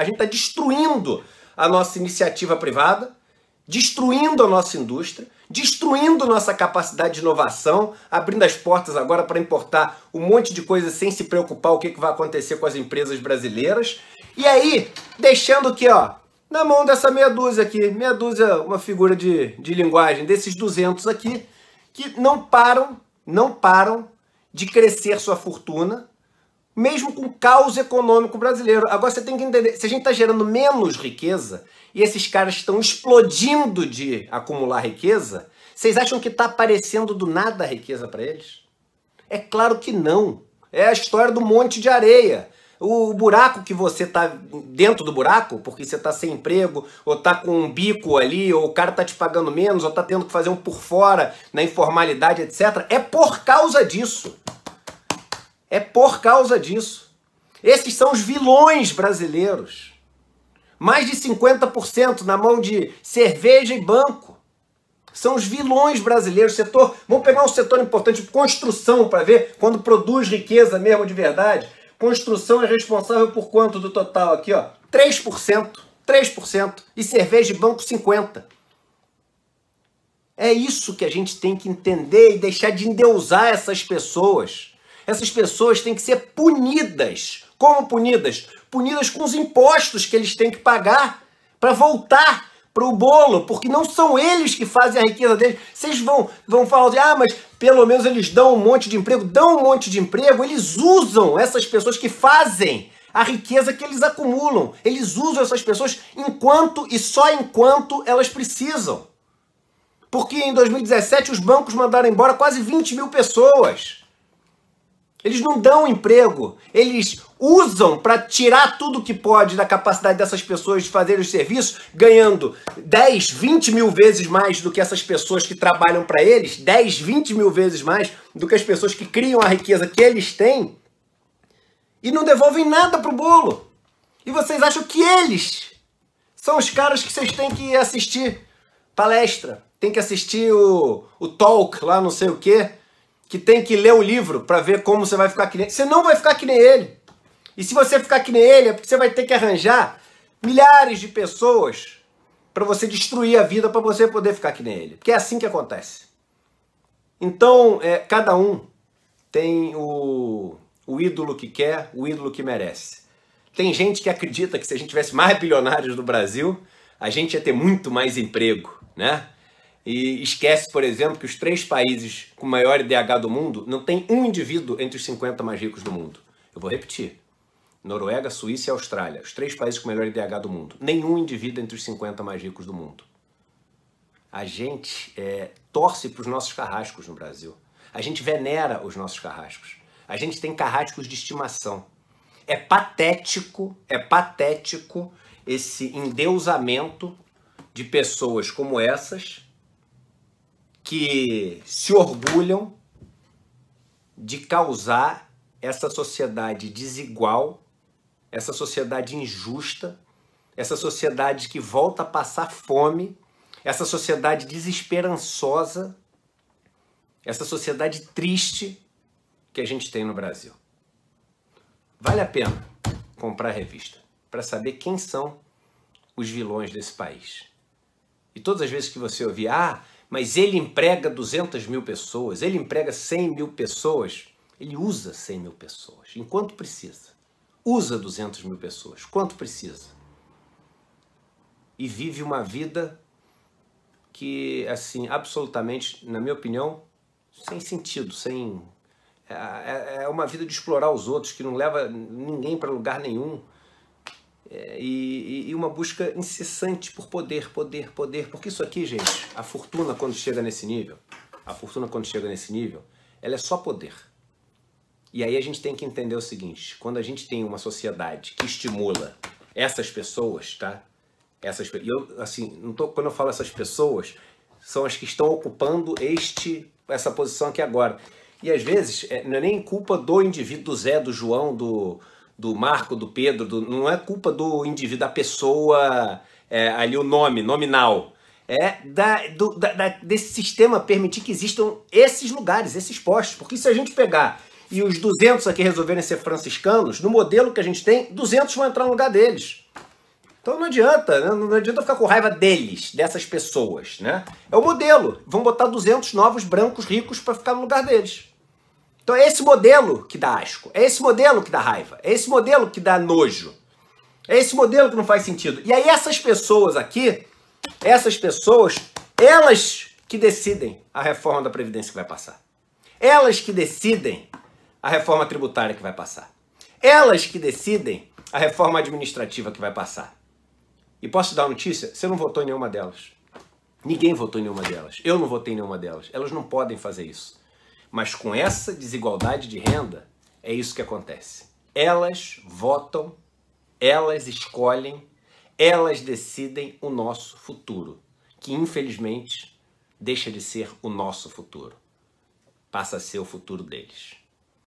A gente está destruindo a nossa iniciativa privada, destruindo a nossa indústria, destruindo nossa capacidade de inovação, abrindo as portas agora para importar um monte de coisa sem se preocupar o que, que vai acontecer com as empresas brasileiras. E aí, deixando que, ó, na mão dessa meia dúzia aqui, meia dúzia, uma figura de, de linguagem, desses 200 aqui, que não param, não param de crescer sua fortuna, mesmo com o caos econômico brasileiro. Agora você tem que entender, se a gente está gerando menos riqueza e esses caras estão explodindo de acumular riqueza, vocês acham que está aparecendo do nada a riqueza para eles? É claro que não. É a história do monte de areia. O buraco que você tá dentro do buraco, porque você tá sem emprego, ou tá com um bico ali, ou o cara tá te pagando menos, ou tá tendo que fazer um por fora na informalidade, etc. É por causa disso. É por causa disso. Esses são os vilões brasileiros. Mais de 50% na mão de cerveja e banco. São os vilões brasileiros. Setor, vamos pegar um setor importante, construção, para ver quando produz riqueza mesmo de verdade. Construção é responsável por quanto do total aqui, ó? 3%. 3%. E cerveja e banco 50%. É isso que a gente tem que entender e deixar de endeusar essas pessoas essas pessoas têm que ser punidas. Como punidas? Punidas com os impostos que eles têm que pagar para voltar para o bolo, porque não são eles que fazem a riqueza deles. Vocês vão, vão falar de assim, ah, mas pelo menos eles dão um monte de emprego. Dão um monte de emprego, eles usam essas pessoas que fazem a riqueza que eles acumulam. Eles usam essas pessoas enquanto e só enquanto elas precisam. Porque em 2017 os bancos mandaram embora quase 20 mil pessoas. Eles não dão emprego, eles usam para tirar tudo que pode da capacidade dessas pessoas de fazer os serviços, ganhando 10, 20 mil vezes mais do que essas pessoas que trabalham para eles, 10, 20 mil vezes mais do que as pessoas que criam a riqueza que eles têm e não devolvem nada pro bolo. E vocês acham que eles são os caras que vocês têm que assistir palestra, tem que assistir o, o talk lá, não sei o quê que tem que ler o livro para ver como você vai ficar que nem Você não vai ficar que nem ele. E se você ficar que nem ele, é porque você vai ter que arranjar milhares de pessoas para você destruir a vida para você poder ficar que nem ele. Porque é assim que acontece. Então, é, cada um tem o, o ídolo que quer, o ídolo que merece. Tem gente que acredita que se a gente tivesse mais bilionários no Brasil, a gente ia ter muito mais emprego, né? E esquece, por exemplo, que os três países com maior IDH do mundo não tem um indivíduo entre os 50 mais ricos do mundo. Eu vou repetir. Noruega, Suíça e Austrália, os três países com melhor IDH do mundo. Nenhum indivíduo entre os 50 mais ricos do mundo. A gente é, torce para os nossos carrascos no Brasil. A gente venera os nossos carrascos. A gente tem carrascos de estimação. É patético, é patético esse endeusamento de pessoas como essas que se orgulham de causar essa sociedade desigual, essa sociedade injusta, essa sociedade que volta a passar fome, essa sociedade desesperançosa, essa sociedade triste que a gente tem no Brasil. Vale a pena comprar a revista para saber quem são os vilões desse país. E todas as vezes que você ouvir, ah, mas ele emprega 200 mil pessoas, ele emprega 100 mil pessoas, ele usa 100 mil pessoas, enquanto precisa. Usa 200 mil pessoas, quanto precisa. E vive uma vida que, assim, absolutamente, na minha opinião, sem sentido, sem. É, é, é uma vida de explorar os outros, que não leva ninguém para lugar nenhum. É, e, e, uma busca incessante por poder, poder, poder. Porque isso aqui, gente, a fortuna quando chega nesse nível, a fortuna quando chega nesse nível, ela é só poder. E aí a gente tem que entender o seguinte: quando a gente tem uma sociedade que estimula essas pessoas, tá? Essas, e eu, assim, não tô, quando eu falo essas pessoas, são as que estão ocupando este essa posição aqui agora. E às vezes é, não é nem culpa do indivíduo, do Zé, do João, do, do Marco, do Pedro, do, não é culpa do indivíduo, da pessoa, é, ali o nome, nominal. É da, do, da, da, desse sistema permitir que existam esses lugares, esses postos. Porque se a gente pegar e os 200 aqui resolverem ser franciscanos, no modelo que a gente tem, 200 vão entrar no lugar deles. Então não adianta, né? não adianta ficar com raiva deles, dessas pessoas, né? É o modelo. Vão botar 200 novos brancos ricos para ficar no lugar deles. Então é esse modelo que dá asco, é esse modelo que dá raiva, é esse modelo que dá nojo. É esse modelo que não faz sentido. E aí essas pessoas aqui, essas pessoas, elas que decidem a reforma da previdência que vai passar. Elas que decidem a reforma tributária que vai passar. Elas que decidem a reforma administrativa que vai passar. E posso dar uma notícia? Você não votou em nenhuma delas. Ninguém votou em nenhuma delas. Eu não votei em nenhuma delas. Elas não podem fazer isso. Mas com essa desigualdade de renda, é isso que acontece. Elas votam, elas escolhem, elas decidem o nosso futuro, que infelizmente deixa de ser o nosso futuro, passa a ser o futuro deles.